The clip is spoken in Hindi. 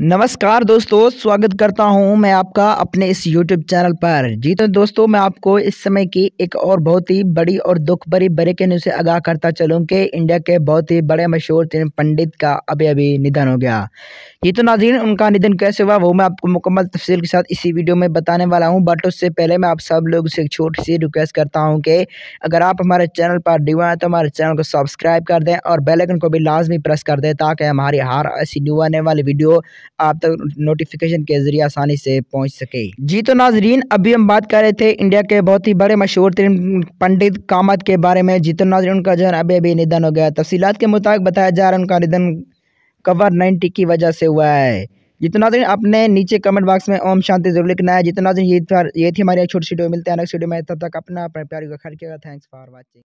नमस्कार दोस्तों स्वागत करता हूं मैं आपका अपने इस यूट्यूब चैनल पर जी तो दोस्तों मैं आपको इस समय की एक और बहुत ही बड़ी और दुख भरी के न्यूज से आगाह करता चलूं कि इंडिया के बहुत ही बड़े मशहूर तीन पंडित का अभी अभी निधन हो गया ये तो नाजीन उनका निधन कैसे हुआ वो मैं आपको मुकम्मल तफसील के साथ इसी वीडियो में बताने वाला हूँ बट उससे पहले मैं आप सब लोग से एक छोटी सी रिक्वेस्ट करता हूँ कि अगर आप हमारे चैनल पर न्यू हैं तो हमारे चैनल को सब्सक्राइब कर दें और बेलकन को भी लाजमी प्रेस कर दें ताकि हमारी हर ऐसी न्यू आने वाली वीडियो आप तक नोटिफिकेशन के जरिए आसानी से पहुंच सके जी तो नाजरीन अभी हम बात कर रहे थे इंडिया के बहुत ही बड़े मशहूर तरीन पंडित कामत के बारे में जी तो नाजरीन उनका जो है अभी अभी निधन हो गया तफसीत के मुताबिक बताया जा रहा है उनका निधन कवर नाइनटी की वजह से हुआ है जितना तो नाजरीन आपने नीचे कमेंट बॉक्स में ओम शांति जरूर लिखना है जितना तो नाजरीन ये थी हमारी छोटी वीडियो मिलते हैं नेक्स्ट वीडियो में तब तक अपना अपने प्यारी का खर्च किया थैंक्स फॉर वॉचिंग